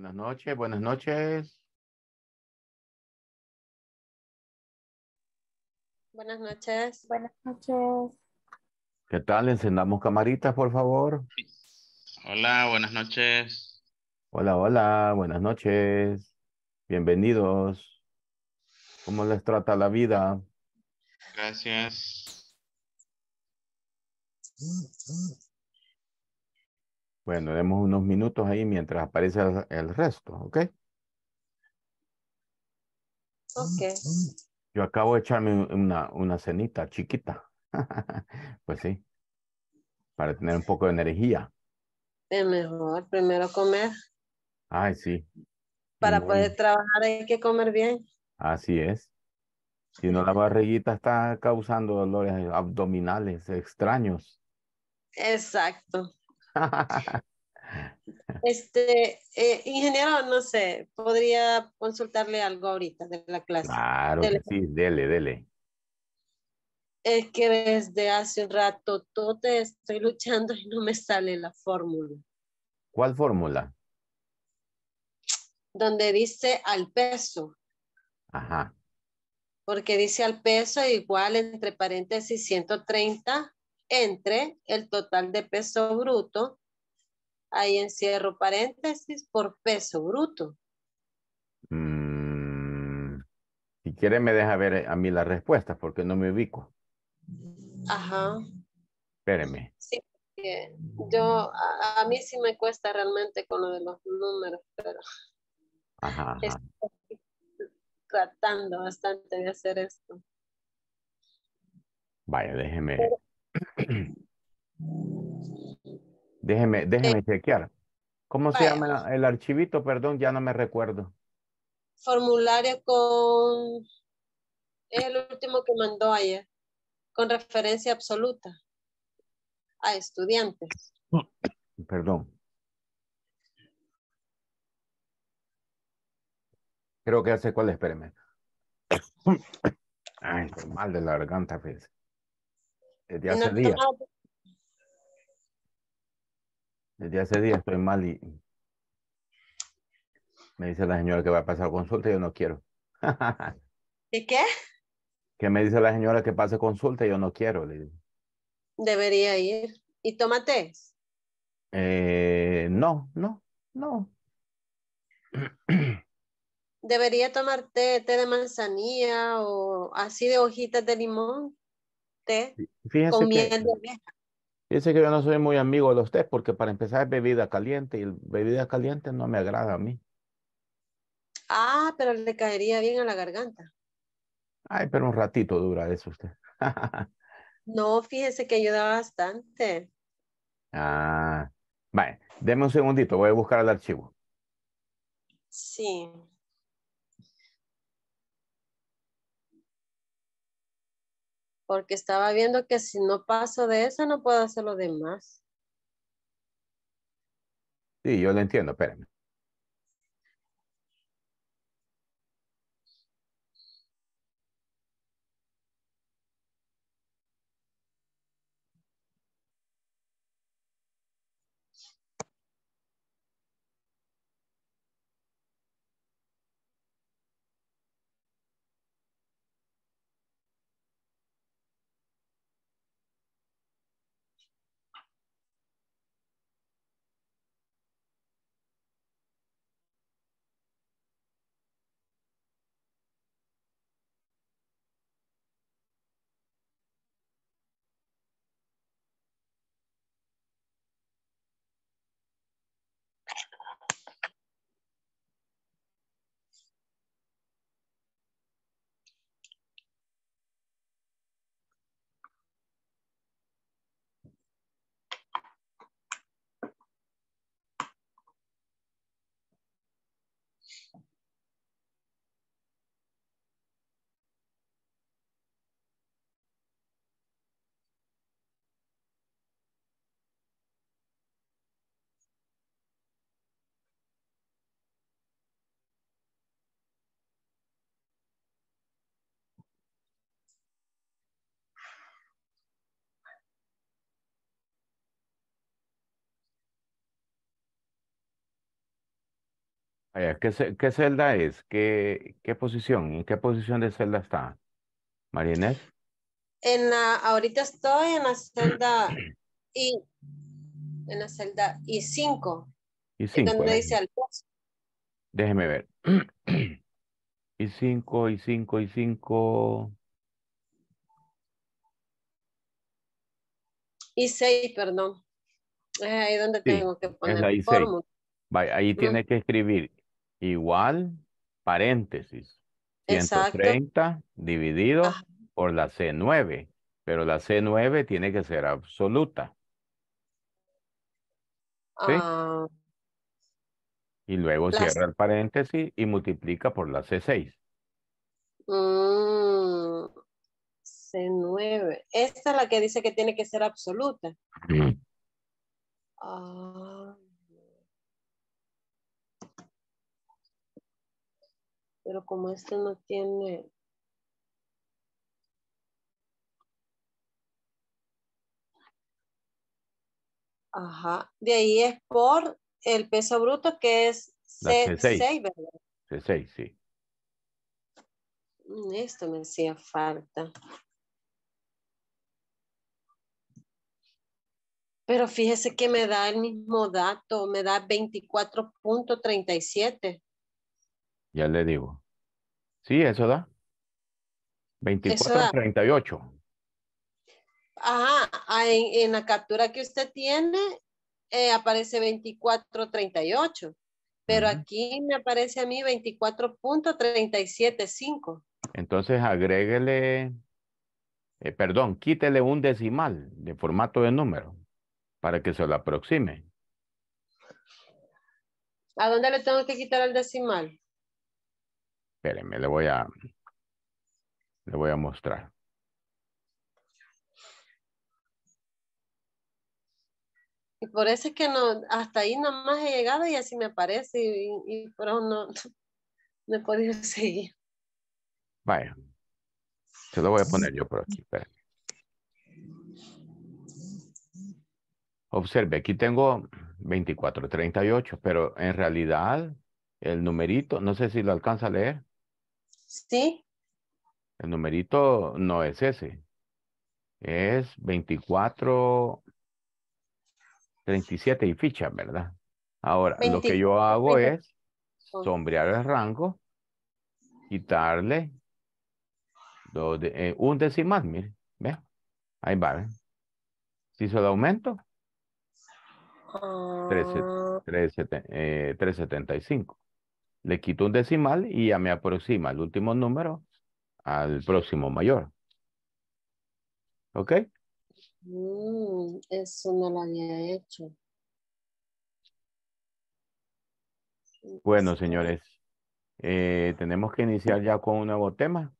Buenas noches, buenas noches. Buenas noches. Buenas noches. ¿Qué tal? Encendamos camaritas, por favor. Hola, buenas noches. Hola, hola, buenas noches. Bienvenidos. ¿Cómo les trata la vida? Gracias. Bueno, demos unos minutos ahí mientras aparece el, resto, ¿ok? Ok. Yo acabo de echarme una, una cenita chiquita. pues sí. Para tener un poco de energía. Es mejor primero comer. Ay, sí. Para poder trabajar hay que comer bien. Así es. Si no, la barriguita está causando dolores abdominales extraños. Exacto. Este, eh, ingeniero, no sé, podría consultarle algo ahorita de la clase. Claro, sí, dele, dele. Es que desde hace un rato todo te estoy luchando y no me sale la fórmula. ¿Cuál fórmula? Donde dice al peso. Ajá. Porque dice al peso igual entre paréntesis 130 entre el total de peso bruto, ahí encierro paréntesis, por peso bruto. Mm, si quiere me deja ver eh, a mí la respuesta, porque no me ubico. Ajá. Espéreme. Sí, yo, a, mí sí me cuesta realmente con lo de los números, pero ajá, estoy tratando bastante de hacer esto. Vaya, déjeme. déjeme, déjeme eh, chequear. ¿Cómo se llama el archivito? Perdón, ya no me recuerdo. Formulario con... Es el último que mandó ayer, con referencia absoluta a estudiantes. Perdón. Creo que hace cuál, espéreme. Ay, mal de la garganta, fíjense desde hace día, días. Desde hace días estoy mal y me dice la señora que va a pasar consulta y yo no quiero. ¿Y qué? Que me dice la señora que pase consulta y yo no quiero. Debería ir. ¿Y tómate? Eh, no, no, no. Debería tomar té, té de manzanilla o así de hojitas de limón té que, que yo no soy muy amigo de los tés porque para empezar es bebida caliente y bebida caliente no me agrada a mí. Ah, pero le caería bien a la garganta. Ay, pero un ratito dura eso usted. no, fíjese que ayuda bastante. Ah, vale, deme un segundito, voy a buscar el archivo. Sí. porque estaba viendo que si no paso de eso, no puedo hacer lo demás. Sí, yo lo entiendo, espérame. ¿Qué, celda es? ¿Qué, posición? ¿En qué posición de celda está? María Inés. ahorita estoy en la celda I en la celda 5. Donde dice al Déjeme ver. i 5 i 5 i 5 y 6, perdón. Es ahí donde tengo que poner. el ahí tiene que escribir igual paréntesis. 130 dividido por la C9, pero la C9 tiene que ser absoluta. ¿Sí? Ah. Y luego cierra el paréntesis y multiplica por la C6. Mm, C9. Esta es la que dice que tiene que ser absoluta. Ah... Pero como este no tiene Ajá. De ahí es por el peso bruto que es C 6 ¿verdad? C6, sí. Mm, esto me hacía falta. Pero fíjese que me da el mismo dato, me da 24.37. Ya le digo. Sí, eso da. 24.38 Ajá, ah, en, la captura que usted tiene eh, aparece 2438, pero aquí me aparece a mí 24.375. Entonces agréguele, eh, perdón, quítele un decimal de formato de número para que se lo aproxime. ¿A dónde le tengo que quitar el decimal? Espérenme, le voy a, le voy a mostrar. Y por eso es que no, hasta ahí nomás he llegado y así me aparece y, por eso no, no he podido seguir. Vaya, se lo voy a poner yo por aquí, espérenme. Observe, aquí tengo 2438, pero en realidad el numerito, no sé si lo alcanza a leer. ¿sí? El numerito no es ese. Es 24, 37 y ficha, ¿verdad? Ahora, lo que yo hago es sombrear el rango, quitarle dos eh, un decimal, mire, ¿ve? Ahí va, ah. ¿eh? Si se lo aumento, 375 le quito un decimal y ya me aproxima el último número al próximo mayor. ¿Ok? Mm, eso no lo había hecho. Bueno, señores, eh, tenemos que iniciar ya con un nuevo tema.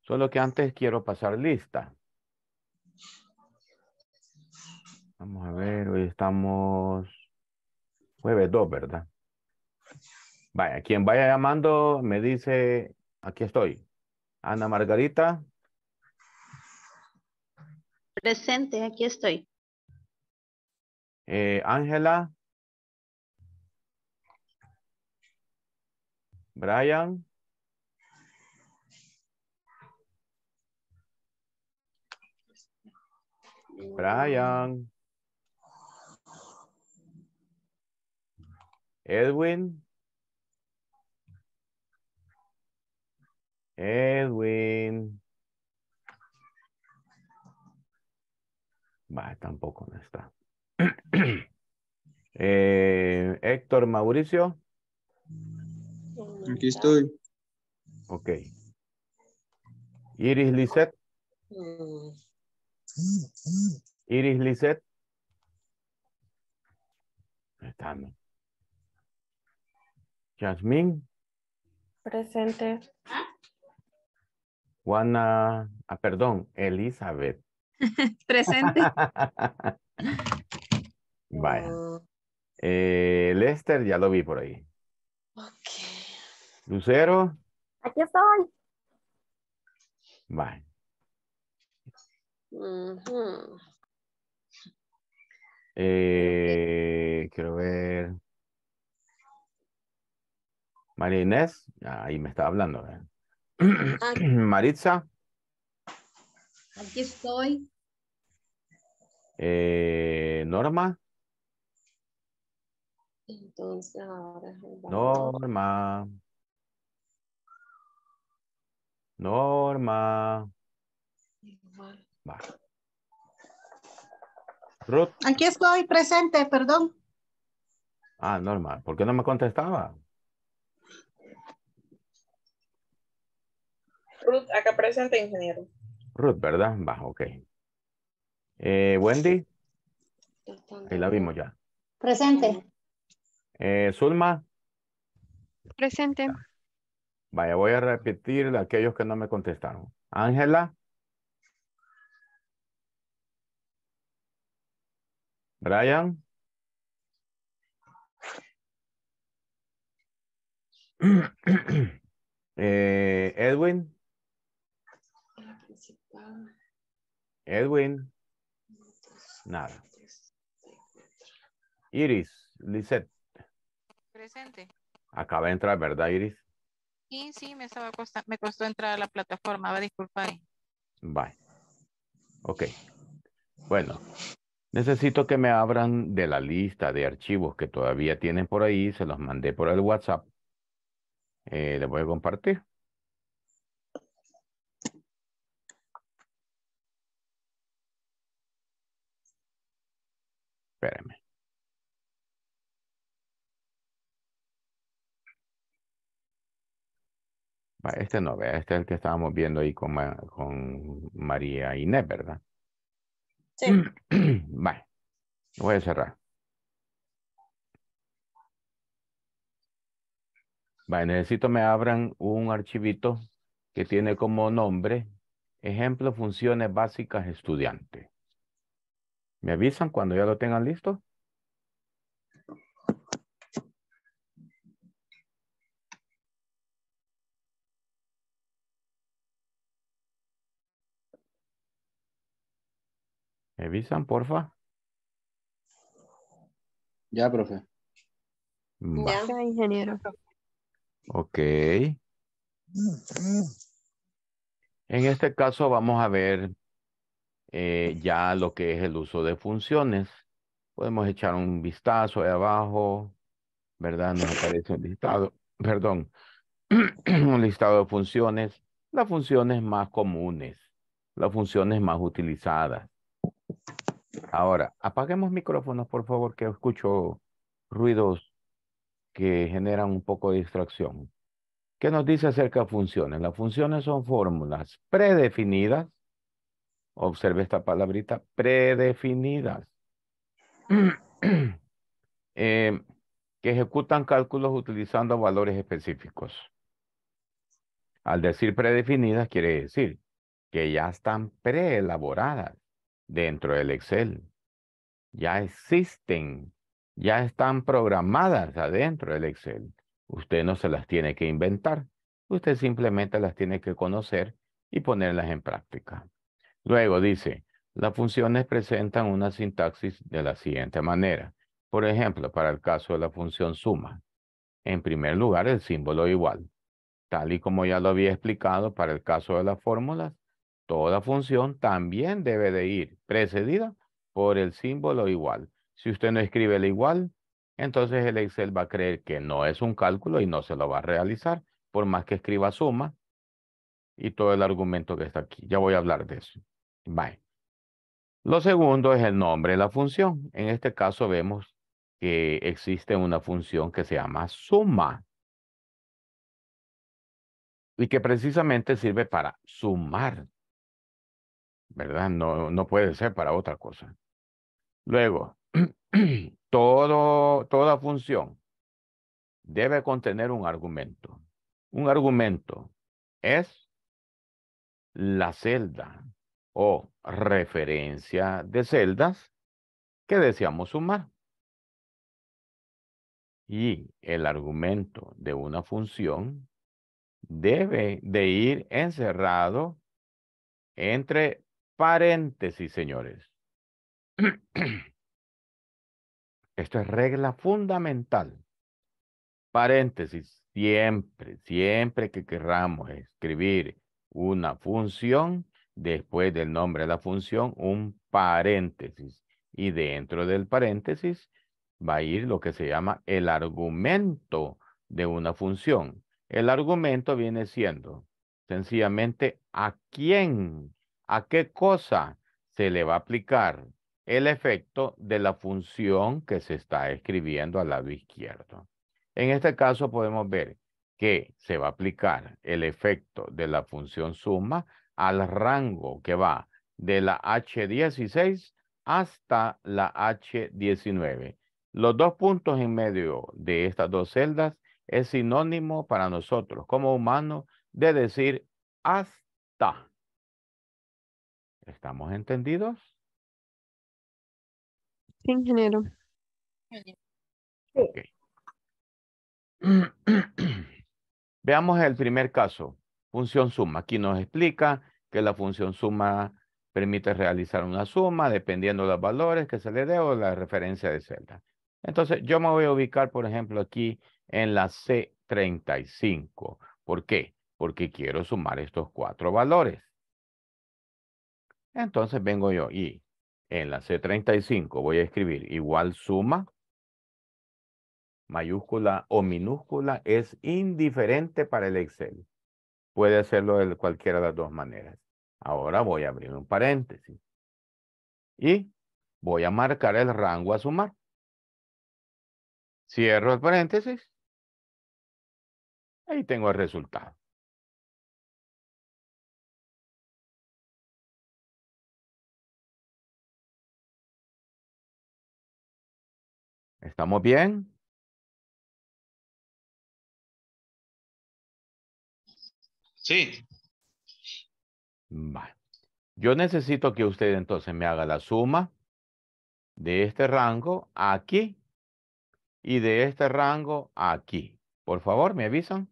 Solo que antes quiero pasar lista. Vamos a ver, hoy estamos jueves 2, ¿verdad? Vaya, quien vaya llamando me dice, aquí estoy. Ana Margarita. Presente, aquí estoy. Eh, Ángela. Brian. Brian. Edwin. Edwin. Va, tampoco no está. Eh, Héctor Mauricio. Aquí estoy. Ok. Iris Liset, Iris Lisset. Estamos. Jasmine. Presente. Juana, ah, perdón, Elizabeth. Presente. Vaya. Oh. Eh, Lester, ya lo vi por ahí. Ok. Lucero. Aquí estoy. Vaya. Eh, quiero ver. María Inés, ahí me está hablando. Ah, Maritza. Aquí estoy. Eh, Norma. Entonces ahora. Norma. Norma. Ruth. Aquí estoy presente, perdón. Ah, Norma, ¿por qué no me contestaba? Ruth, acá presente, ingeniero. Ruth, ¿verdad? bajo, ok. Eh, Wendy. Ahí la vimos ya. Presente. Eh, Zulma. Presente. Vaya, voy a repetir a aquellos que no me contestaron. Ángela. Brian. Eh, Edwin. Edwin, nada. Iris, Lisette. Presente. Acaba de entrar, ¿verdad, Iris? Sí, sí, me, estaba me costó entrar a la plataforma, va a Bye. Ok. Bueno, necesito que me abran de la lista de archivos que todavía tienen por ahí, se los mandé por el WhatsApp. Eh, les voy a compartir. Espérenme. este no, este es el que estábamos viendo ahí con, María Inés, ¿verdad? Sí. Vale, voy a cerrar. Vale, necesito me abran un archivito que tiene como nombre Ejemplo, funciones básicas Estudiantes. ¿Me avisan cuando ya lo tengan listo? ¿Me avisan, porfa? Ya, profe. Mm. Ya, ingeniero. Ok. En este caso vamos a ver eh, ya lo que es el uso de funciones. Podemos echar un vistazo ahí abajo, ¿verdad? Nos aparece un listado, perdón, un listado de funciones, las funciones más comunes, las funciones más utilizadas. Ahora, apaguemos micrófonos, por favor, que escucho ruidos que generan un poco de distracción. ¿Qué nos dice acerca de funciones? Las funciones son fórmulas predefinidas Observe esta palabrita, predefinidas. Eh, que ejecutan cálculos utilizando valores específicos. Al decir predefinidas quiere decir que ya están preelaboradas dentro del Excel. Ya existen, ya están programadas adentro del Excel. Usted no se las tiene que inventar. Usted simplemente las tiene que conocer y ponerlas en práctica. Luego dice, las funciones presentan una sintaxis de la siguiente manera. Por ejemplo, para el caso de la función suma, en primer lugar el símbolo igual. Tal y como ya lo había explicado para el caso de las fórmulas, toda función también debe de ir precedida por el símbolo igual. Si usted no escribe el igual, entonces el Excel va a creer que no es un cálculo y no se lo va a realizar, por más que escriba suma y todo el argumento que está aquí. Ya voy a hablar de eso. Bye. Lo segundo es el nombre de la función. En este caso vemos que existe una función que se llama suma y que precisamente sirve para sumar, ¿verdad? No, no puede ser para otra cosa. Luego, toda función debe contener un argumento. Un argumento es la celda o referencia de celdas que deseamos sumar. Y el argumento de una función debe de ir encerrado entre paréntesis, señores. Esto es regla fundamental. Paréntesis, siempre, siempre que querramos escribir una función, después del nombre de la función un paréntesis y dentro del paréntesis va a ir lo que se llama el argumento de una función. El argumento viene siendo sencillamente a quién, a qué cosa se le va a aplicar el efecto de la función que se está escribiendo al lado izquierdo. En este caso podemos ver que se va a aplicar el efecto de la función suma al rango que va de la H16 hasta la H19. Los dos puntos en medio de estas dos celdas es sinónimo para nosotros como humanos de decir hasta. ¿Estamos entendidos? Sí, ingeniero. Veamos el primer caso. Función suma. Aquí nos explica que la función suma permite realizar una suma dependiendo de los valores que se le dé o la referencia de celda. Entonces, yo me voy a ubicar, por ejemplo, aquí en la C35. ¿Por qué? Porque quiero sumar estos cuatro valores. Entonces vengo yo y en la C35 voy a escribir igual suma, mayúscula o minúscula, es indiferente para el Excel. Puede hacerlo de cualquiera de las dos maneras. Ahora voy a abrir un paréntesis. Y voy a marcar el rango a sumar. Cierro el paréntesis. Ahí tengo el resultado. ¿Estamos bien? Sí. Vale. Yo necesito que usted entonces me haga la suma de este rango aquí y de este rango aquí. Por favor, me avisan.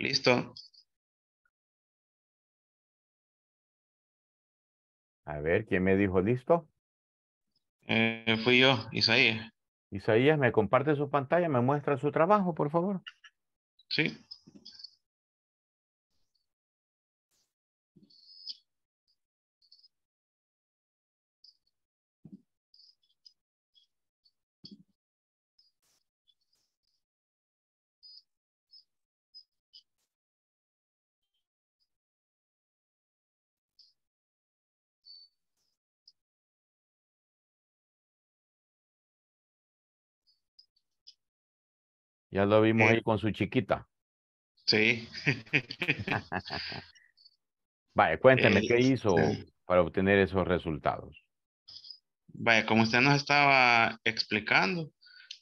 Listo. A ver, ¿quién me dijo listo? Eh, fui yo, Isaías. Isaías, ¿me comparte su pantalla? ¿Me muestra su trabajo, por favor? Sí. Ya lo vimos ahí eh. con su chiquita. Sí. Vaya, cuénteme, ¿qué este, hizo para obtener esos resultados? Vaya, como usted nos estaba explicando,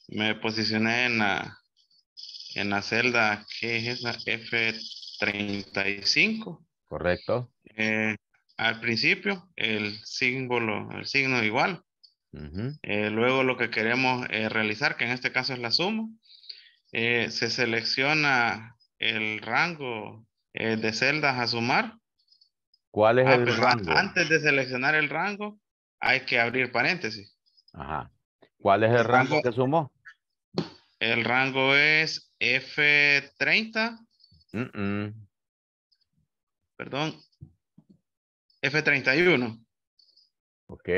me posicioné en la, en la celda que es la F35. Correcto. Eh, al principio, el símbolo, el signo igual. Eh, luego lo que queremos realizar, que en este caso es la suma, eh, se selecciona el rango eh, de celdas a sumar. ¿Cuál es ah, el rango? Antes de seleccionar el rango, hay que abrir paréntesis. Ajá. ¿Cuál es el, rango, que sumó? El rango es F30. Perdón. F31. Ok.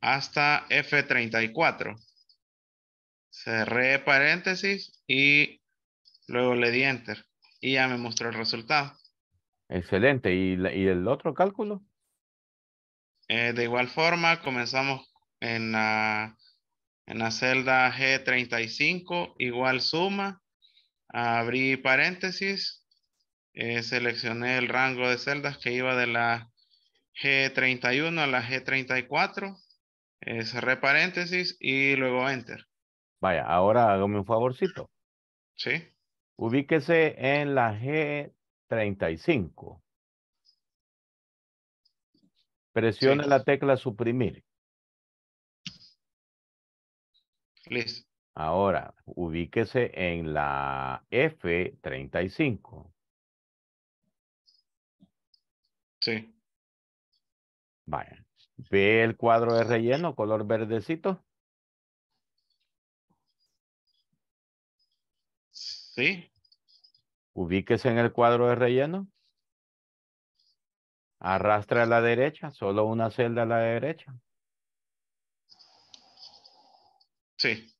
Hasta F34. Cerré paréntesis y luego le di enter. Y ya me mostró el resultado. Excelente. ¿Y, el otro cálculo? Eh, de igual forma, comenzamos en la, en la celda G35, igual suma. Abrí paréntesis. Eh, seleccioné el rango de celdas que iba de la G31 a la G34. Eh, cerré paréntesis y luego enter. Vaya, ahora hágame un favorcito. Sí. Ubíquese en la G35. Presione la tecla suprimir. Listo. Ahora, ubíquese en la F35. Sí. Vaya. ¿Ve el cuadro de relleno color verdecito? Sí. Ubíquese en el cuadro de relleno. Arrastra a la derecha, solo una celda a la derecha. Sí.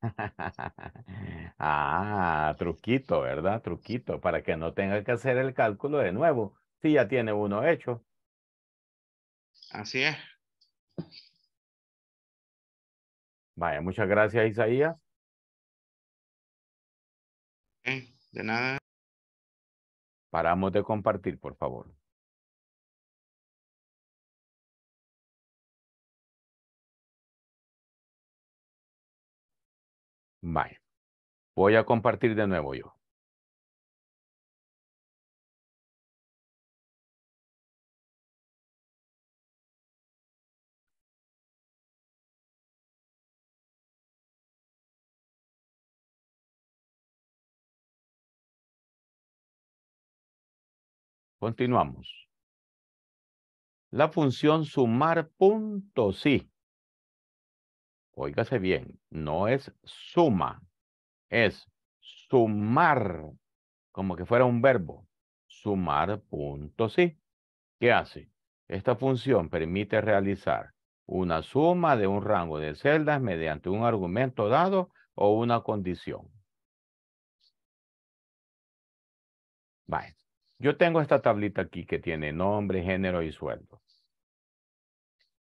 ah, truquito, ¿verdad? Truquito, para que no tenga que hacer el cálculo de nuevo, si ya tiene uno hecho. Así es. Vaya, muchas gracias, Isaías. Eh, de nada. Paramos de compartir, por favor. Vale. Voy a compartir de nuevo yo. Continuamos. La función sumar punto sí. Óigase bien, no es suma, es sumar, como que fuera un verbo. Sumar punto ¿Qué hace? Esta función permite realizar una suma de un rango de celdas mediante un argumento dado o una condición. Vale. Yo tengo esta tablita aquí que tiene nombre, género y sueldo.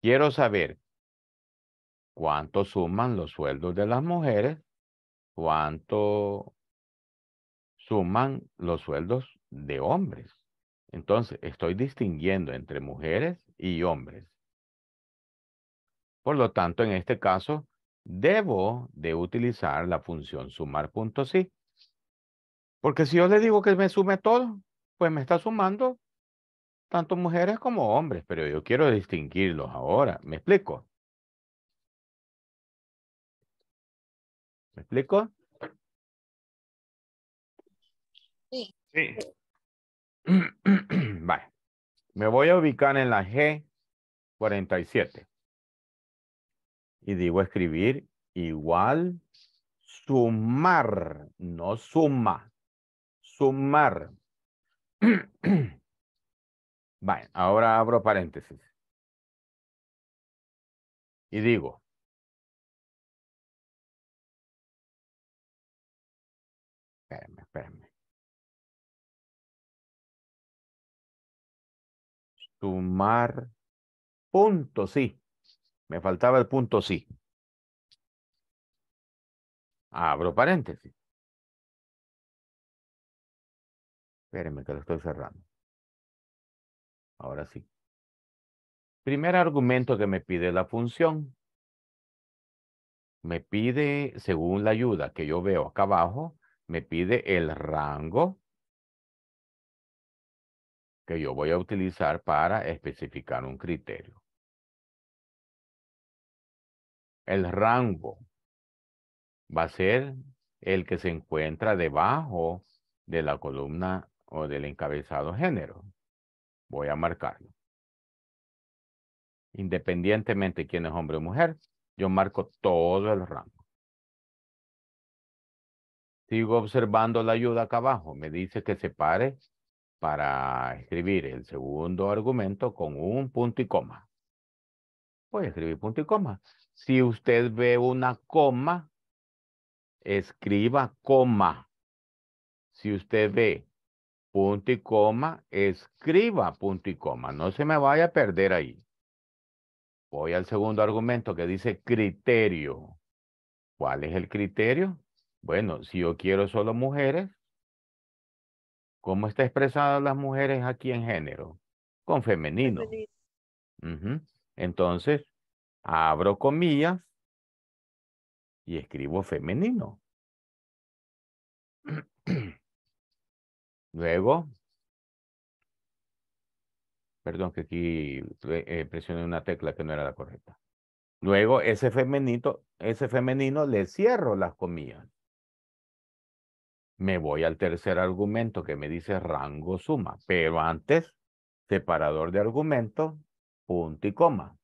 Quiero saber cuánto suman los sueldos de las mujeres, cuánto suman los sueldos de hombres. Entonces, estoy distinguiendo entre mujeres y hombres. Por lo tanto, en este caso, debo de utilizar la función sumar.si. Porque si yo le digo que me sume todo, pues me está sumando tanto mujeres como hombres, pero yo quiero distinguirlos ahora. ¿Me explico? ¿Me explico? Sí. Sí. vale. Me voy a ubicar en la G47. Y digo escribir igual sumar, no suma, sumar. Vale, ahora abro paréntesis. Y digo, Sumar punto sí. Me faltaba el punto sí. Abro paréntesis. Espérenme que lo estoy cerrando. Ahora sí. Primer argumento que me pide la función. Me pide, según la ayuda que yo veo acá abajo, me pide el rango que yo voy a utilizar para especificar un criterio. El rango va a ser el que se encuentra debajo de la columna o del encabezado género. Voy a marcarlo. Independientemente de quién es hombre o mujer, yo marco todo el rango. Sigo observando la ayuda acá abajo. Me dice que se pare. para escribir el segundo argumento con un punto y coma. Voy a escribir punto y coma. Si usted ve una coma, escriba coma. Si usted ve punto y coma, escriba punto y coma. No se me vaya a perder ahí. Voy al segundo argumento que dice criterio. ¿Cuál es el criterio? Bueno, si yo quiero solo mujeres, ¿cómo está expresadas las mujeres aquí en género? Con femenino. Entonces, abro comillas y escribo femenino. Luego, perdón que aquí eh, eh, presioné una tecla que no era la correcta. Luego, ese femenito ese femenino le cierro las comillas. Me voy al tercer argumento que me dice rango suma, pero antes, separador de argumento, punto y coma.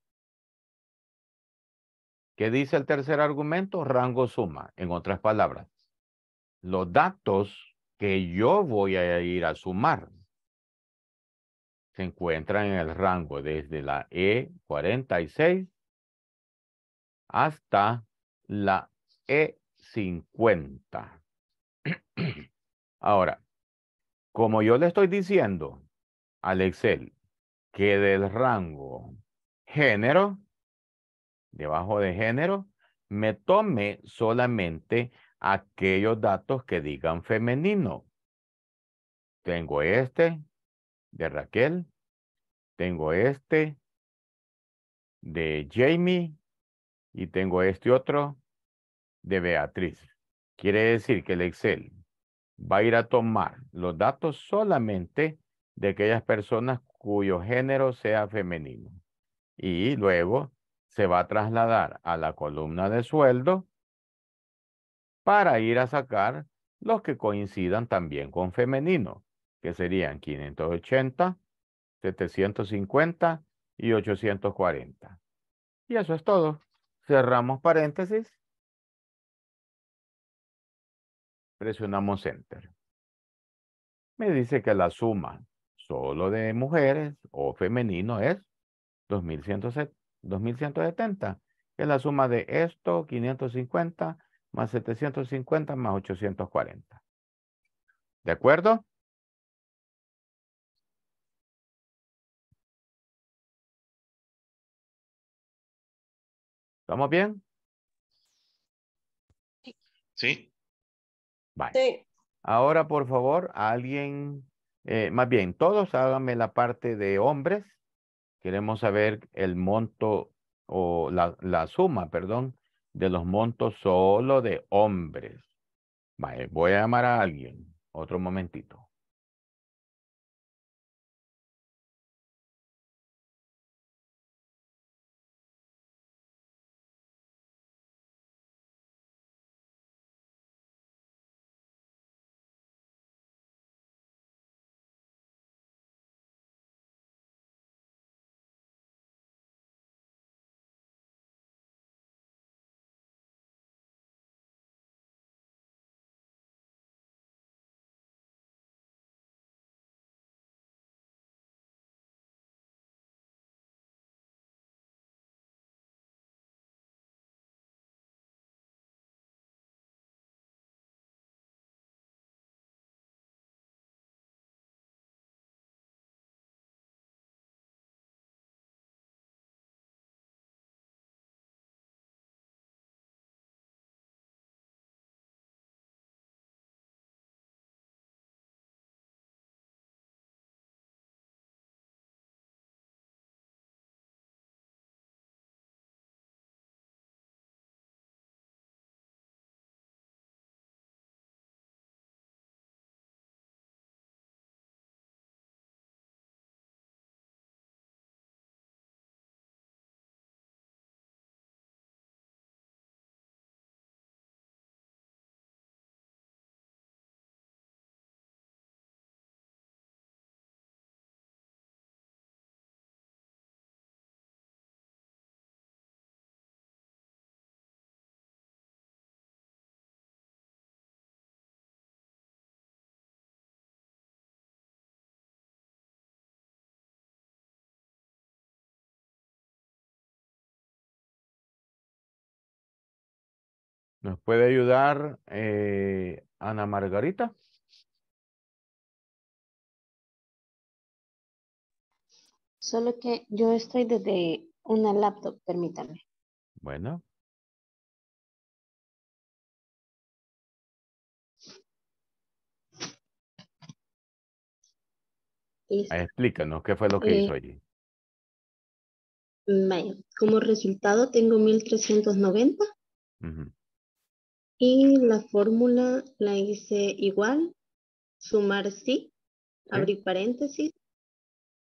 ¿Qué dice el tercer argumento? Rango suma. En otras palabras, los datos que yo voy a ir a sumar se encuentran en el rango desde la E46 hasta la E50. Ahora, como yo le estoy diciendo al Excel que del rango género, debajo de género, me tome solamente aquellos datos que digan femenino. Tengo este de Raquel, tengo este de Jamie y tengo este otro de Beatriz. Quiere decir que el Excel va a ir a tomar los datos solamente de aquellas personas cuyo género sea femenino. Y luego se va a trasladar a la columna de sueldo para ir a sacar los que coincidan también con femenino, que serían 580, 750 y 840. Y eso es todo. Cerramos paréntesis. Presionamos Enter. Me dice que la suma solo de mujeres o femenino es 2170, que es la suma de esto, 550 más 750 más 840. ¿De acuerdo? ¿Estamos bien? Sí. Vale. Ahora, por favor, alguien, eh, más bien, todos háganme la parte de hombres. Queremos saber el monto o la suma, perdón, de los montos solo de hombres. voy a llamar a alguien. Otro momentito. ¿Nos puede ayudar eh, Ana Margarita? Solo que yo estoy desde una laptop, permítame. Bueno. Explícanos qué fue lo que hizo eh, allí. Como resultado tengo 1390. trescientos noventa y la fórmula la hice igual, sumar sí, abrir paréntesis,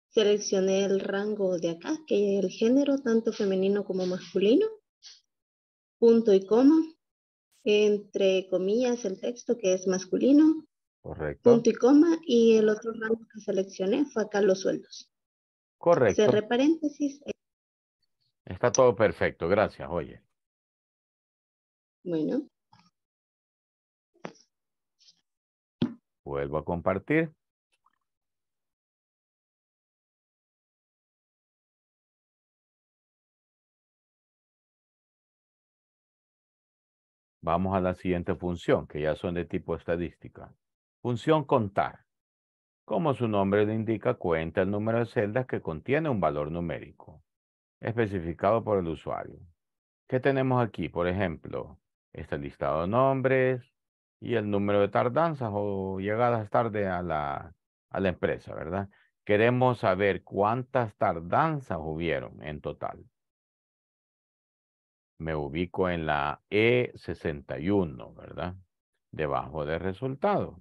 seleccioné el rango de acá, que es el género, tanto femenino como masculino, punto y coma, entre comillas el texto que es masculino, Correcto. punto y coma, y el otro rango que seleccioné fue acá los sueldos. Correcto. Cerré paréntesis. Está todo perfecto, gracias, oye. Bueno. Vuelvo a compartir. Vamos a la siguiente función, que ya son de tipo estadística. Función contar. Como su nombre le indica, cuenta el número de celdas que contiene un valor numérico, especificado por el usuario. ¿Qué tenemos aquí? Por ejemplo, está listado de nombres, y el número de tardanzas o llegadas tarde a la, a la empresa, ¿verdad? Queremos saber cuántas tardanzas hubieron en total. Me ubico en la E61, ¿verdad? Debajo de resultado.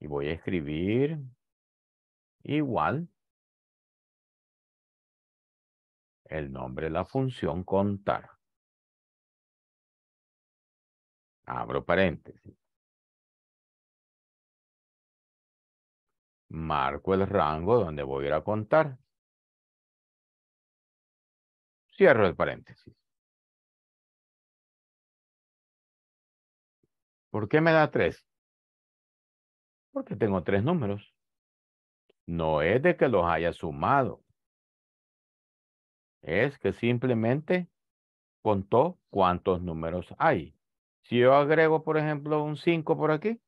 Y voy a escribir igual el nombre de la función contar. Abro paréntesis. Marco el rango donde voy a ir a contar. Cierro el paréntesis. ¿Por qué me da tres? Porque tengo tres números. No es de que los haya sumado. Es que simplemente contó cuántos números hay. Si yo agrego, por ejemplo, un 5 por aquí,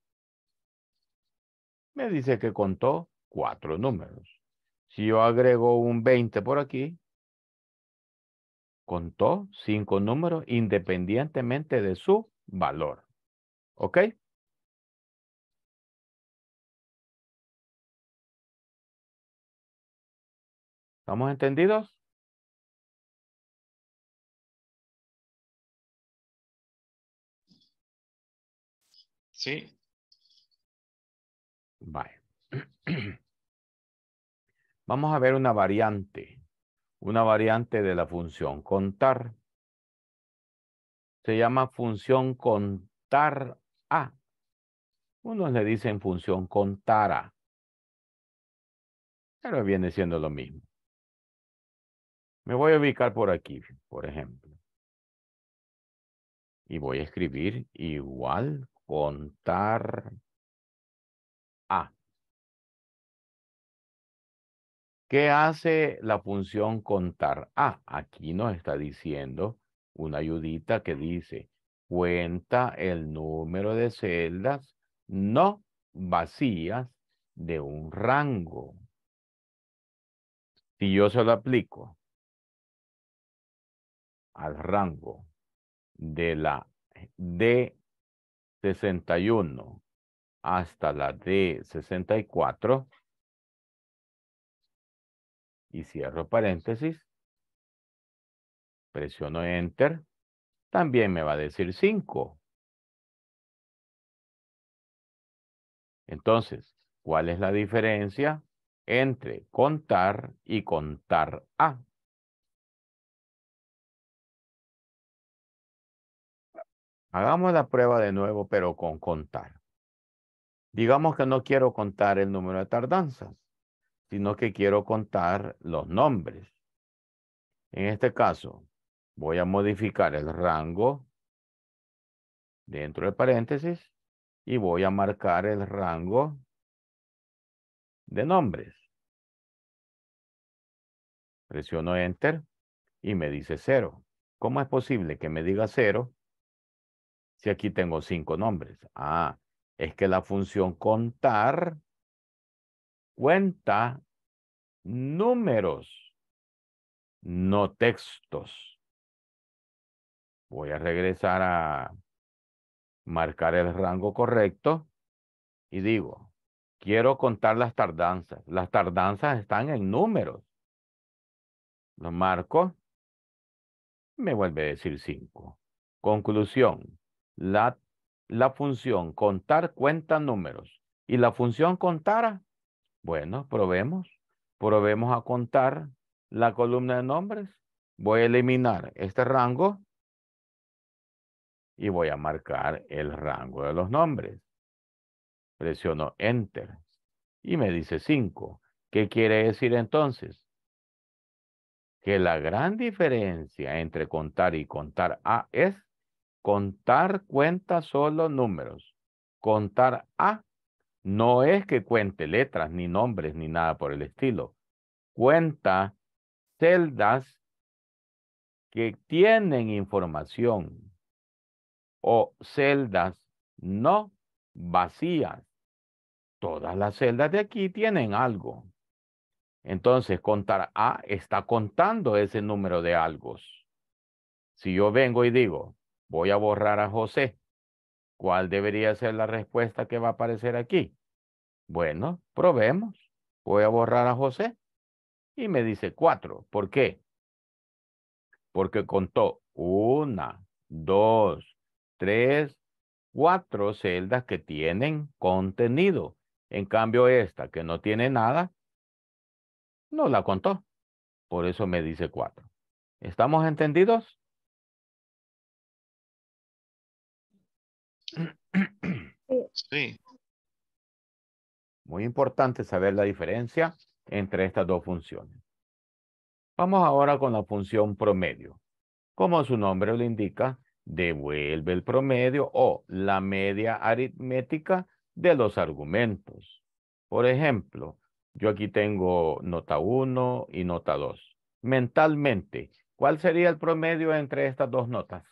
me dice que contó cuatro números. Si yo agrego un 20 por aquí, contó cinco números independientemente de su valor. ¿Ok? ¿Estamos entendidos? Sí. Vamos a ver una variante, una variante de la función contar. Se llama función contar a. Unos le dicen función contar a. pero viene siendo lo mismo. Me voy a ubicar por aquí, por ejemplo. Y voy a escribir igual contar a. ¿Qué hace la función contar a? Aquí nos está diciendo una ayudita que dice, cuenta el número de celdas no vacías de un rango. Si yo se lo aplico al rango de la D 61 hasta la D64 y cierro paréntesis, presiono Enter, también me va a decir 5. Entonces, ¿cuál es la diferencia entre contar y contar a? Hagamos la prueba de nuevo, pero con contar. Digamos que no quiero contar el número de tardanzas, sino que quiero contar los nombres. En este caso, voy a modificar el rango dentro de paréntesis y voy a marcar el rango de nombres. Presiono Enter y me dice cero. ¿Cómo es posible que me diga cero si aquí tengo cinco nombres? Ah, es que la función contar cuenta números, no textos. Voy a regresar a marcar el rango correcto y digo, quiero contar las tardanzas. Las tardanzas están en números. Lo marco, me vuelve a decir cinco. Conclusión, la, función contar cuenta números. ¿Y la función contara? Bueno, probemos. Probemos a contar la columna de nombres. Voy a eliminar este rango y voy a marcar el rango de los nombres. Presiono Enter y me dice 5. ¿Qué quiere decir entonces? Que la gran diferencia entre contar y contar A es Contar cuenta solo números. Contar A no es que cuente letras, ni nombres, ni nada por el estilo. Cuenta celdas que tienen información o celdas no vacías. Todas las celdas de aquí tienen algo. Entonces, contar A está contando ese número de algo. Si yo vengo y digo, voy a borrar a José. ¿Cuál debería ser la respuesta que va a aparecer aquí? Bueno, probemos. Voy a borrar a José. Y me dice cuatro. ¿Por qué? Porque contó una, dos, tres, cuatro celdas que tienen contenido. En cambio, esta que no tiene nada, no la contó. Por eso me dice cuatro. ¿Estamos entendidos? Sí. Muy importante saber la diferencia entre estas dos funciones. Vamos ahora con la función promedio. Como su nombre lo indica, devuelve el promedio o la media aritmética de los argumentos. Por ejemplo, yo aquí tengo nota 1 y nota 2. Mentalmente, ¿cuál sería el promedio entre estas dos notas?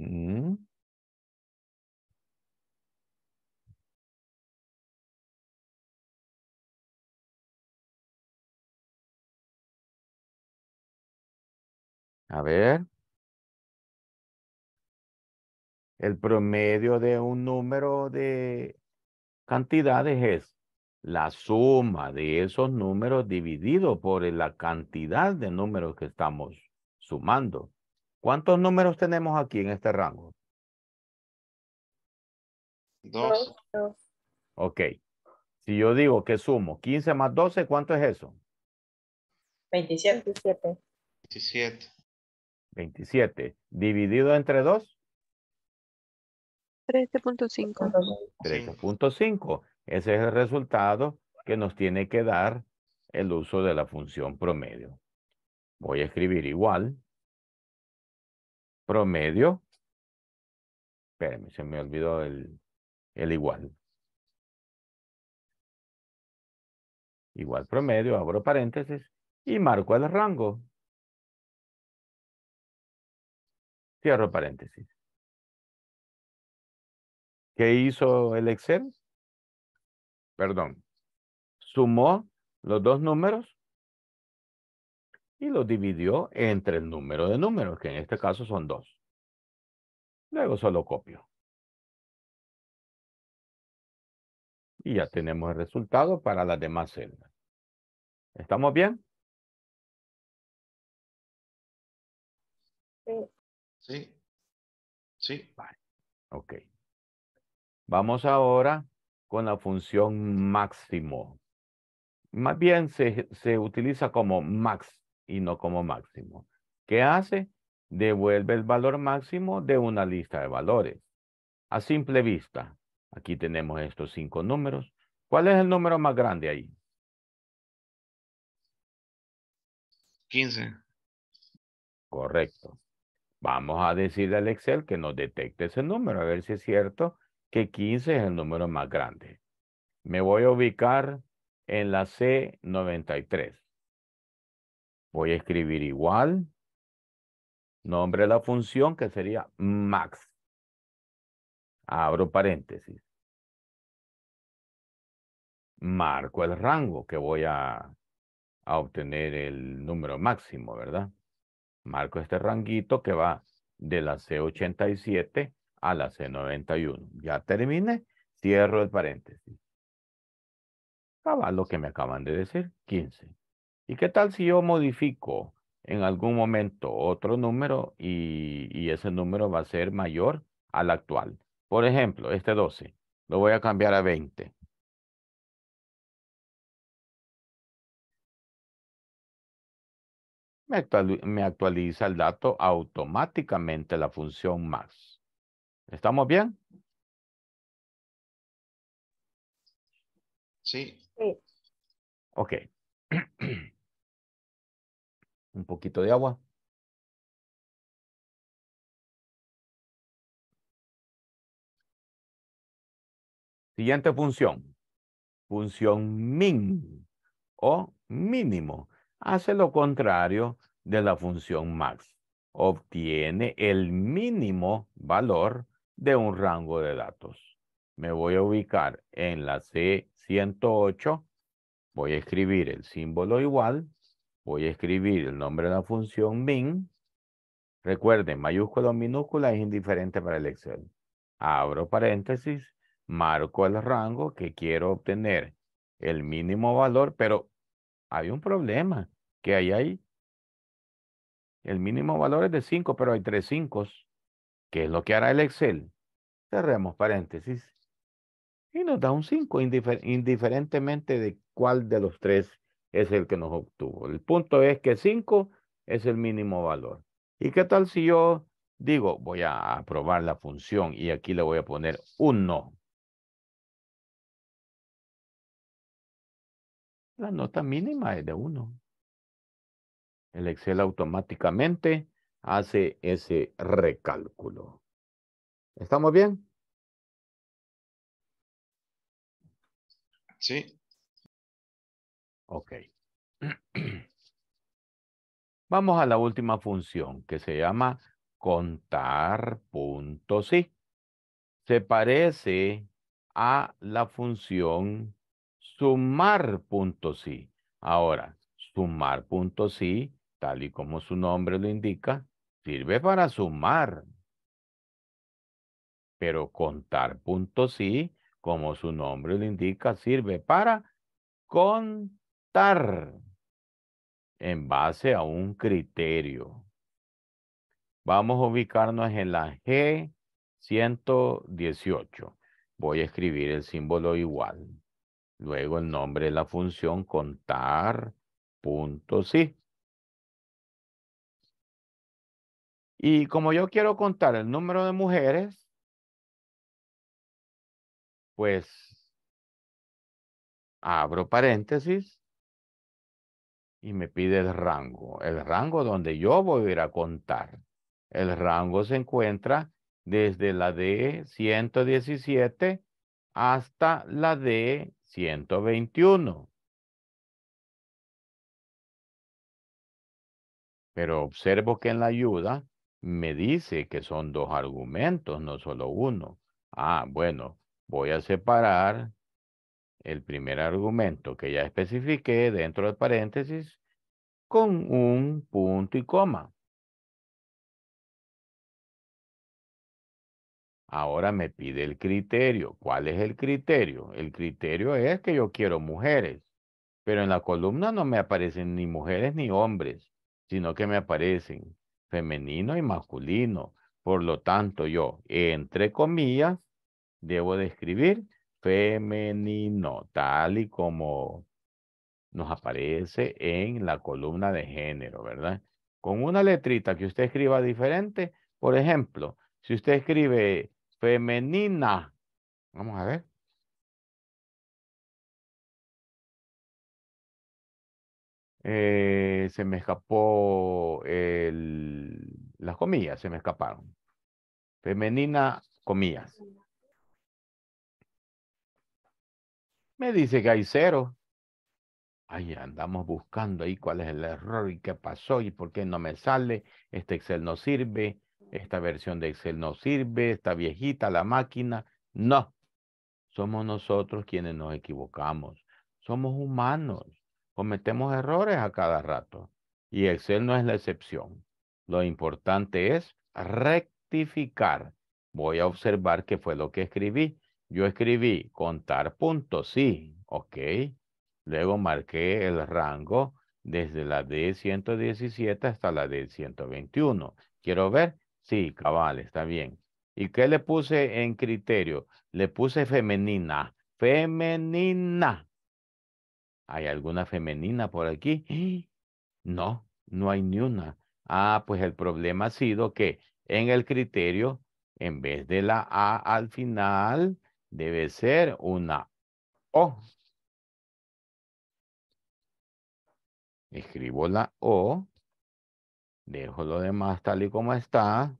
Mm. A ver. El promedio de un número de cantidades es la suma de esos números dividido por la cantidad de números que estamos sumando. ¿Cuántos números tenemos aquí en este rango? Dos. Ok. Si yo digo que sumo 15 más 12, ¿cuánto es eso? 27. 27. 27. ¿Dividido entre 2? 13.5. 13.5. Ese es el resultado que nos tiene que dar el uso de la función promedio. Voy a escribir igual promedio. Espérame, se me olvidó el, el igual. Igual promedio, abro paréntesis y marco el rango. Cierro paréntesis. ¿Qué hizo el Excel? Perdón. Sumó los dos números y lo dividió entre el número de números, que en este caso son dos. Luego solo copio. Y ya tenemos el resultado para las demás celdas. ¿Estamos bien? Sí. Sí. Vale. Ok. Vamos ahora con la función máximo. Más bien se, utiliza como máximo y no como máximo. ¿Qué hace? Devuelve el valor máximo de una lista de valores. A simple vista, aquí tenemos estos cinco números. ¿Cuál es el número más grande ahí? 15. Correcto. Vamos a decirle al Excel que nos detecte ese número, a ver si es cierto que 15 es el número más grande. Me voy a ubicar en la C93. Voy a escribir igual. Nombre de la función que sería max. Abro paréntesis. Marco el rango que voy a, obtener el número máximo, ¿verdad? Marco este ranguito que va de la C87 a la C91. Ya terminé, cierro el paréntesis. va lo que me acaban de decir, 15. ¿Y qué tal si yo modifico en algún momento otro número y, ese número va a ser mayor al actual? Por ejemplo, este 12 lo voy a cambiar a 20. me, actualiza el dato automáticamente la función max. ¿Estamos bien? Sí. sí. Ok. un poquito de agua. Siguiente función. Función min o mínimo. Hace lo contrario de la función max. Obtiene el mínimo valor de un rango de datos. Me voy a ubicar en la C108. Voy a escribir el símbolo igual Voy a escribir el nombre de la función min. Recuerden, mayúscula o minúscula es indiferente para el Excel. Abro paréntesis, marco el rango que quiero obtener el mínimo valor, pero hay un problema, que ahí el mínimo valor es de 5, pero hay tres 5. ¿Qué es lo que hará el Excel? Cerremos paréntesis. Y nos da un 5, indiferentemente de cuál de los tres es el que nos obtuvo. El punto es que 5 es el mínimo valor. ¿Y qué tal si yo digo, voy a probar la función y aquí le voy a poner 1? La nota mínima es de 1. El Excel automáticamente hace ese recálculo. ¿Estamos bien? Sí. Ok. Vamos a la última función que se llama contar Se parece a la función sumar Ahora, sumar tal y como su nombre lo indica, sirve para sumar. Pero contar punto sí, como su nombre lo indica, sirve para contar en base a un criterio. Vamos a ubicarnos en la G118. Voy a escribir el símbolo igual. Luego el nombre de la función contar Y como yo quiero contar el número de mujeres, pues abro paréntesis y me pide el rango, el rango donde yo voy a ir a contar. El rango se encuentra desde la d 117 hasta la d 121. Pero observo que en la ayuda me dice que son dos argumentos, no solo uno. Ah, bueno, voy a separar el primer argumento que ya especifiqué dentro del paréntesis con un punto y coma. Ahora me pide el criterio. ¿Cuál es el criterio? El criterio es que yo quiero mujeres, pero en la columna no me aparecen ni mujeres ni hombres, sino que me aparecen femenino y masculino. Por lo tanto, yo, entre comillas, debo describir femenino, tal y como nos aparece en la columna de género, ¿verdad? Con una letrita que usted escriba diferente, por ejemplo, si usted escribe femenina, vamos a ver. Eh, se me escapó el, las comillas, se me escaparon. Femenina, comillas. Me dice que hay cero. Ay, andamos buscando ahí cuál es el error y qué pasó y por qué no me sale. Este Excel no sirve, esta versión de Excel no sirve, está viejita la máquina. No, somos nosotros quienes nos equivocamos. Somos humanos, cometemos errores a cada rato y Excel no es la excepción. Lo importante es rectificar. Voy a observar qué fue lo que escribí. Yo escribí contar puntos, sí, ok. Luego marqué el rango desde la D117 hasta la D121. ¿Quiero ver? Sí, cabal, está bien. ¿Y qué le puse en criterio? Le puse femenina. Femenina. ¿Hay alguna femenina por aquí? ¡Ah! No, no hay ni una. Ah, pues el problema ha sido que en el criterio, en vez de la A al final, debe ser una O. Escribo la O, dejo lo demás tal y como está,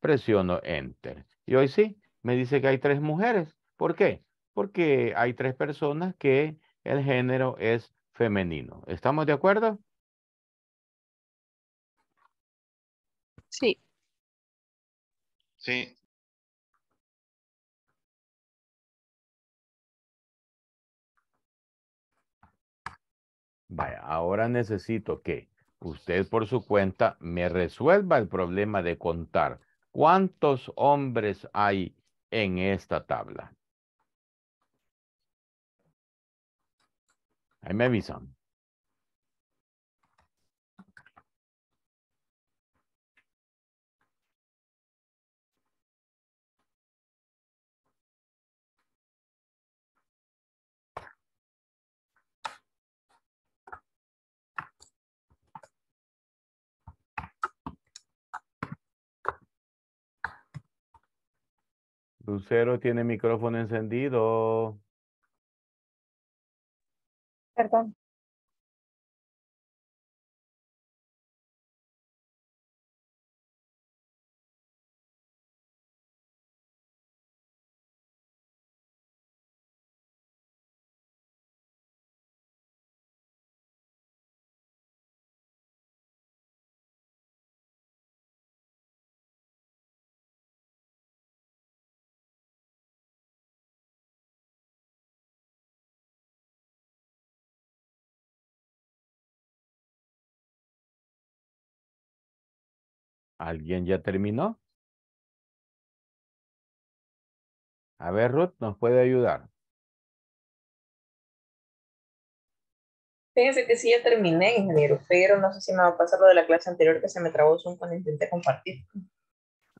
presiono Enter. Y hoy sí, me dice que hay tres mujeres. ¿Por qué? Porque hay tres personas que el género es femenino. ¿Estamos de acuerdo? Sí. Sí. Vaya, ahora necesito que usted por su cuenta me resuelva el problema de contar cuántos hombres hay en esta tabla. Ahí me avisan. Lucero tiene micrófono encendido. Perdón. ¿Alguien ya terminó? A ver, Ruth, ¿nos puede ayudar? Fíjense que sí, ya terminé, ingeniero, pero no sé si me va a pasar lo de la clase anterior que se me trabó Zoom cuando intenté compartir.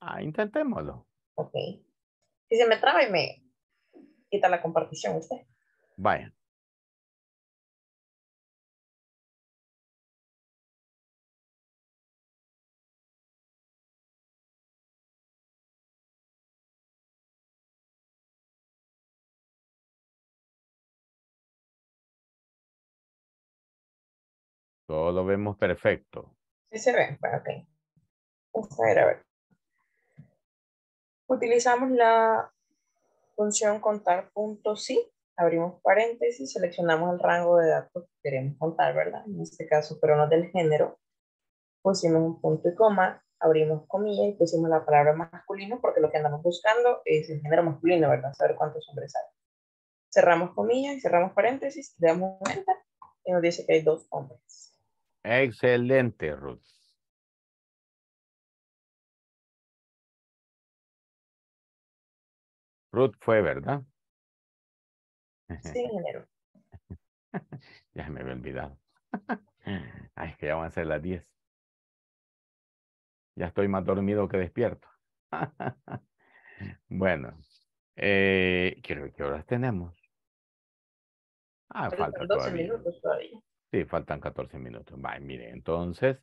Ah, intentémoslo. Ok. Si se me traba y me quita la compartición usted. Vaya. lo vemos perfecto? Sí se ve, bueno, ok. Vamos a ver, a ver. Utilizamos la función contar punto sí, abrimos paréntesis, seleccionamos el rango de datos que queremos contar, ¿verdad? En este caso, pero no del género. Pusimos un punto y coma, abrimos comillas y pusimos la palabra masculino porque lo que andamos buscando es el género masculino, ¿verdad? Saber cuántos hombres hay. Cerramos comillas y cerramos paréntesis, le damos cuenta y nos dice que hay dos hombres. Excelente, Ruth. Ruth fue, ¿verdad? Sí, enero. ya me había olvidado. Ay, que ya van a ser las 10. Ya estoy más dormido que despierto. bueno, eh, ver qué horas tenemos. Ah, falta 12 minutos todavía. Sí, faltan 14 minutos. Vale, mire, entonces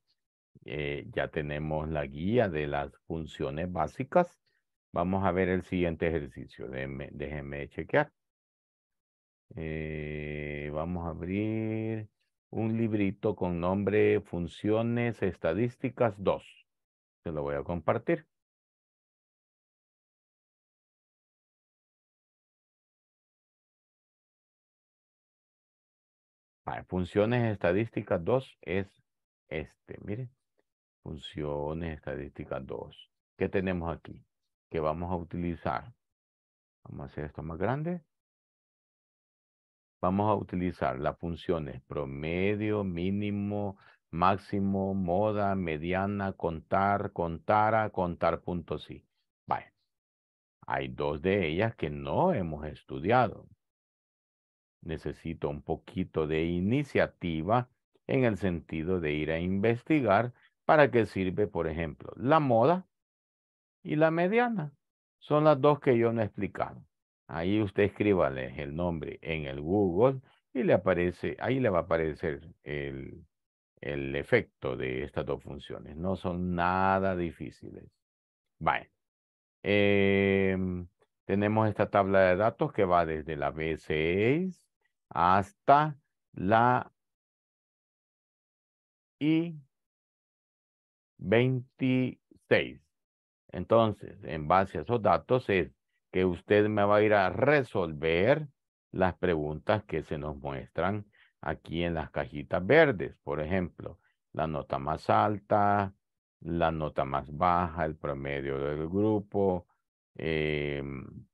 eh, ya tenemos la guía de las funciones básicas. Vamos a ver el siguiente ejercicio. Déjeme chequear. Eh, vamos a abrir un librito con nombre Funciones Estadísticas 2. Se lo voy a compartir. Funciones estadísticas 2 es este, miren. Funciones estadísticas 2. ¿Qué tenemos aquí? Que vamos a utilizar. Vamos a hacer esto más grande. Vamos a utilizar las funciones promedio, mínimo, máximo, moda, mediana, contar, contara, contar punto sí. Hay dos de ellas que no hemos estudiado. Necesito un poquito de iniciativa en el sentido de ir a investigar para qué sirve, por ejemplo, la moda y la mediana. Son las dos que yo no he explicado. Ahí usted escríbale el nombre en el Google y le aparece, ahí le va a aparecer el, efecto de estas dos funciones. No son nada difíciles. Vale. Em, tenemos esta tabla de datos que va desde la b hasta la I-26. Entonces, en base a esos datos es que usted me va a ir a resolver las preguntas que se nos muestran aquí en las cajitas verdes. Por ejemplo, la nota más alta, la nota más baja, el promedio del grupo, em,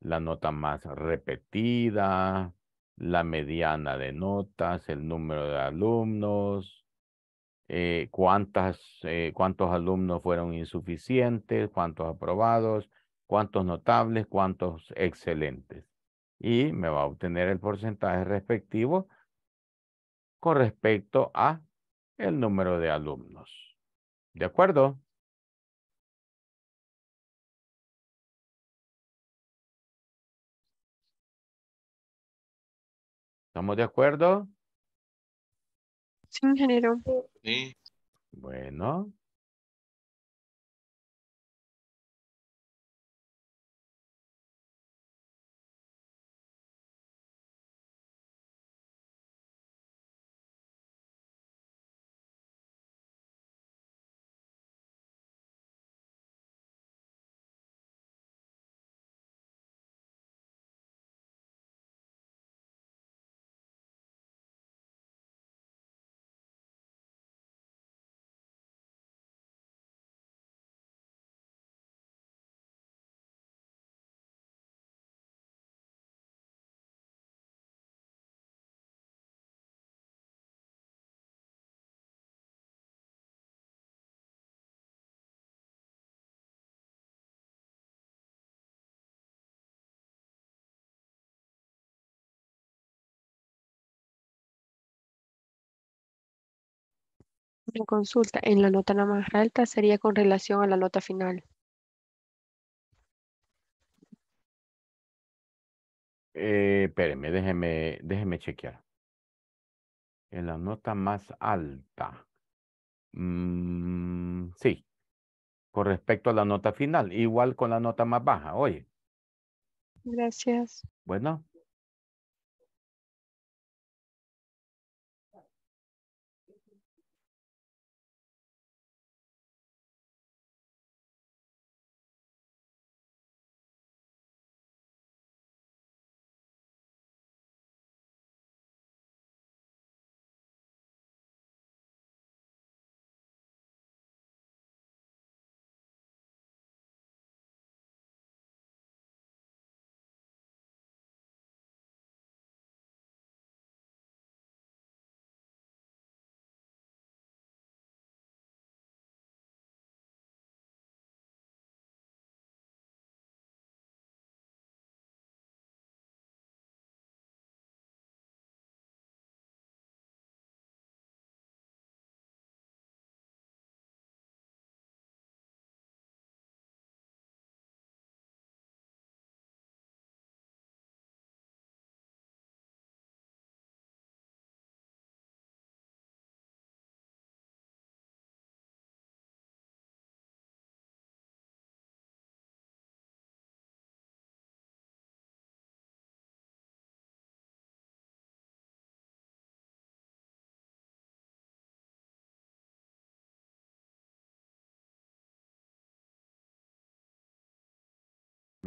la nota más repetida, la mediana de notas, el número de alumnos, eh, eh, cuántos alumnos fueron insuficientes, cuántos aprobados, cuántos notables, cuántos excelentes. Y me va a obtener el porcentaje respectivo con respecto a el número de alumnos. ¿De acuerdo? ¿Estamos de acuerdo? Sí, ingeniero. Sí. Bueno, una consulta en la nota más alta sería con relación a la nota final. Eh, espérenme, déjeme, déjeme chequear. En la nota más alta. Mm, sí, con respecto a la nota final, igual con la nota más baja, oye. Gracias. Bueno,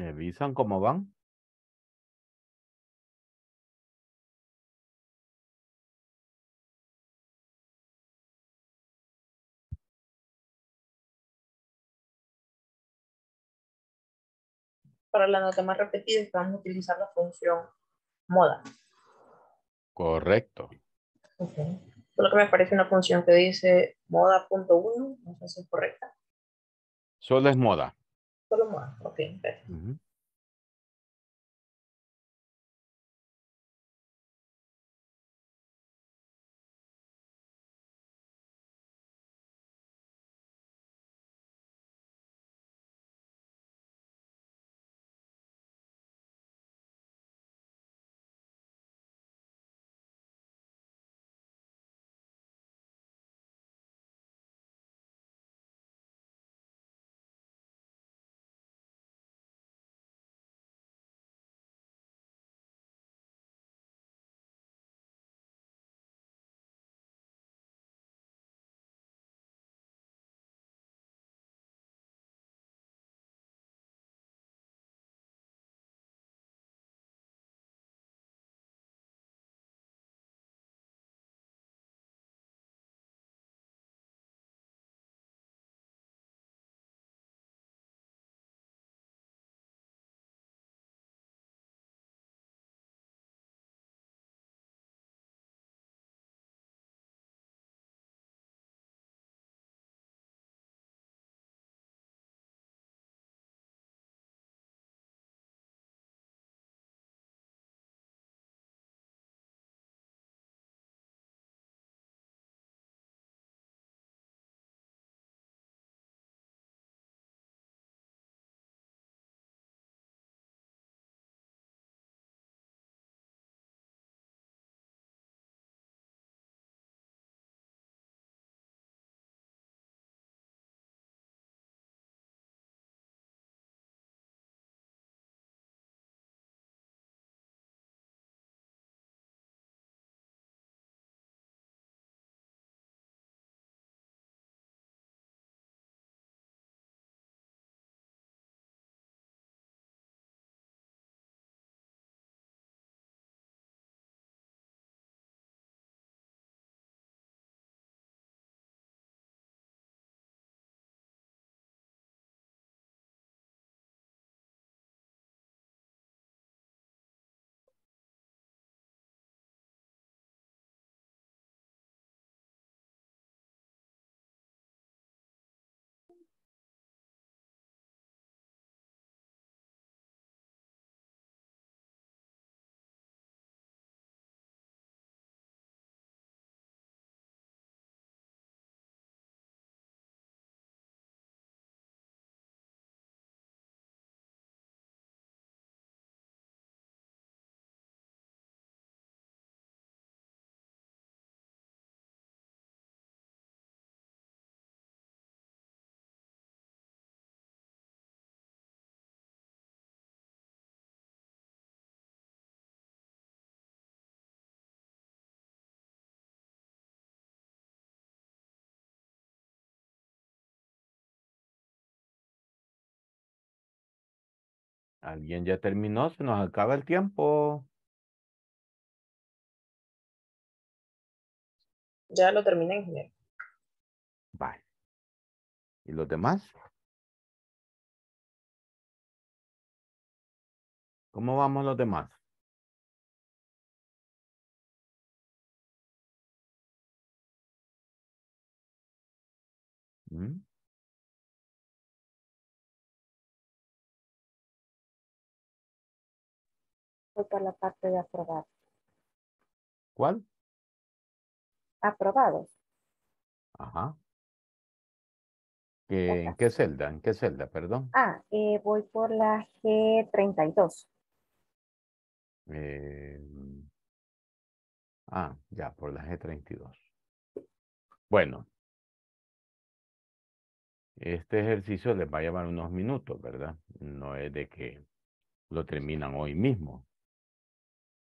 ¿Me avisan cómo van? Para la nota más repetida vamos a utilizar la función moda. Correcto. Solo que me aparece una función que dice moda.1, no sé si es correcta. Solo es moda. pelo mar. Ok, uhum. ¿Alguien ya terminó? Se nos acaba el tiempo. Ya lo terminé, ingeniero. Vale. ¿Y los demás? ¿Cómo vamos los demás? ¿Mm? voy por la parte de aprobar. ¿Cuál? Aprobados. Ajá. ¿En qué celda? ¿En qué celda, perdón? Ah, eh, voy por la G32. Eh, ah, ya, por la G32. Bueno. Este ejercicio les va a llevar unos minutos, ¿verdad? No es de que lo terminan hoy mismo.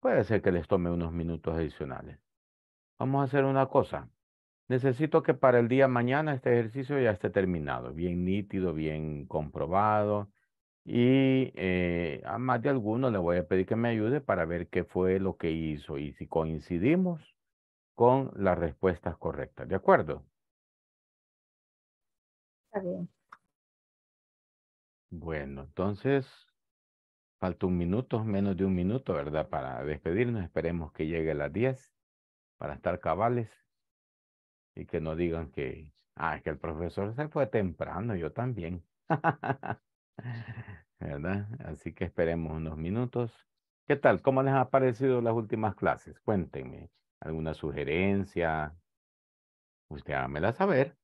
Puede ser que les tome unos minutos adicionales. Vamos a hacer una cosa. Necesito que para el día mañana este ejercicio ya esté terminado, bien nítido, bien comprobado. Y eh, a más de alguno le voy a pedir que me ayude para ver qué fue lo que hizo y si coincidimos con las respuestas correctas. ¿De acuerdo? Está bien. Bueno, entonces Falta un minuto, menos de un minuto, ¿verdad? Para despedirnos. Esperemos que llegue a las 10 para estar cabales y que no digan que, ah, es que el profesor se fue temprano, yo también. ¿Verdad? Así que esperemos unos minutos. ¿Qué tal? ¿Cómo les ha parecido las últimas clases? Cuéntenme. ¿Alguna sugerencia? Usted la saber.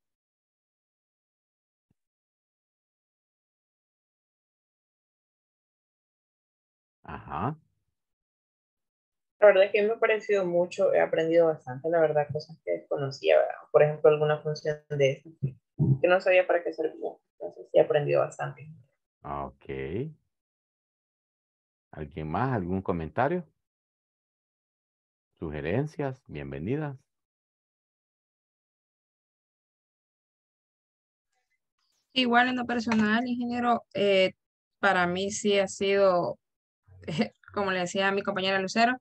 Ajá. La verdad es que me ha parecido mucho, he aprendido bastante, la verdad, cosas que desconocía, ¿verdad? por ejemplo, alguna función de esa, que no sabía para qué servir entonces sí he aprendido bastante. Ah, ok. ¿Alguien más? ¿Algún comentario? ¿Sugerencias? Bienvenidas. Igual en lo personal, ingeniero, eh, para mí sí ha sido como le decía a mi compañera Lucero,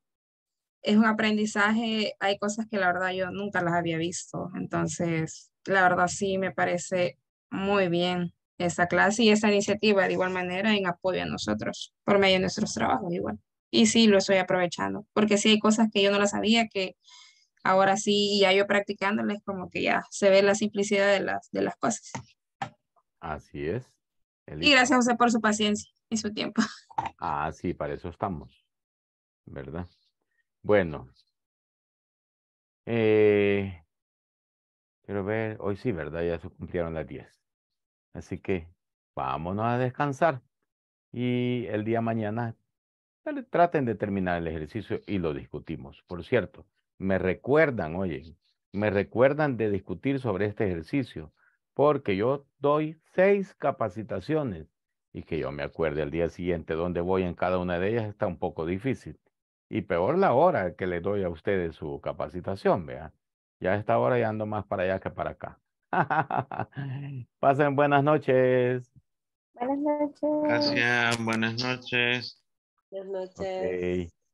es un aprendizaje, hay cosas que la verdad yo nunca las había visto, entonces la verdad sí me parece muy bien esa clase y esta iniciativa de igual manera en apoyo a nosotros por medio de nuestros trabajos igual. Y sí, lo estoy aprovechando, porque sí hay cosas que yo no las sabía, que ahora sí, ya yo practicándoles, como que ya se ve la simplicidad de las, de las cosas. Así es. Y gracias a usted por su paciencia en su tiempo. Ah, sí, para eso estamos, ¿verdad? Bueno. Eh, quiero ver, hoy sí, ¿verdad? Ya se cumplieron las 10. Así que vámonos a descansar y el día mañana traten de terminar el ejercicio y lo discutimos. Por cierto, me recuerdan, oye, me recuerdan de discutir sobre este ejercicio, porque yo doy seis capacitaciones y que yo me acuerde el día siguiente dónde voy en cada una de ellas está un poco difícil. Y peor la hora que le doy a ustedes su capacitación, vea. Ya esta hora ya ando más para allá que para acá. Pasen buenas noches. Buenas noches. Gracias, buenas noches. Buenas noches.